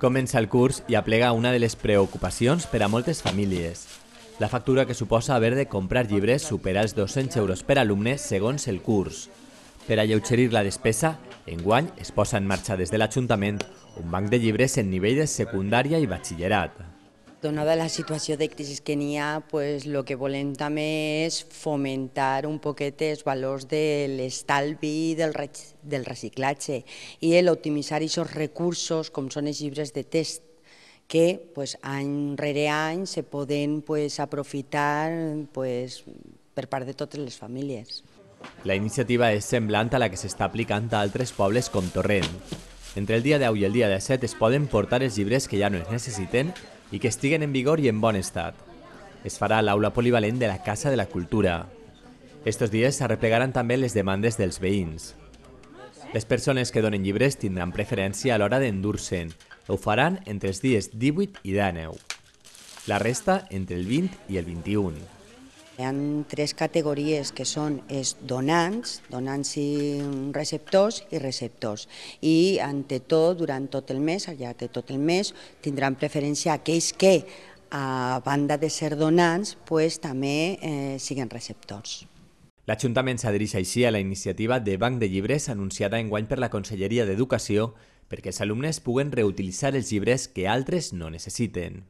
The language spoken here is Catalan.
Comença el curs i aplega una de les preocupacions per a moltes famílies. La factura que suposa haver de comprar llibres supera els 200 euros per alumne segons el curs. Per a lleugerir la despesa, enguany es posa en marxa des de l'Ajuntament un banc de llibres en nivell de secundària i batxillerat. Donada la situació de crisi que n'hi ha, pues, el que volem també és fomentar un poquet els valors de l'estalvi del, del reciclatge i l'optimitzar aquests recursos com són els llibres de text que pues, any rere any se poden pues, aprofitar pues, per part de totes les famílies. La iniciativa és semblant a la que s'està aplicant a altres pobles com Torrent. Entre el dia 10 i el dia 17 es poden portar els llibres que ja no es necessiten i que estiguen en vigor i en bon estat. Es farà a l'aula polivalent de la Casa de la Cultura. Estos dies s'arreplegaran també les demandes dels veïns. Les persones que donen llibres tindran preferència a l'hora d'endur-se'n. Ho faran entre els dies 18 i 19. La resta entre el 20 i el 21. Hi ha tres categories que són els donants, donants i receptors i receptors. I, ante tot, durant tot el mes, al llarg de tot el mes, tindran preferència aquells que, a banda de ser donants, pues, també eh, siguen receptors. L'Ajuntament s'adreix així a la iniciativa de Banc de Llibres anunciada en guany per la Conselleria d'Educació perquè els alumnes puguen reutilitzar els llibres que altres no necessiten.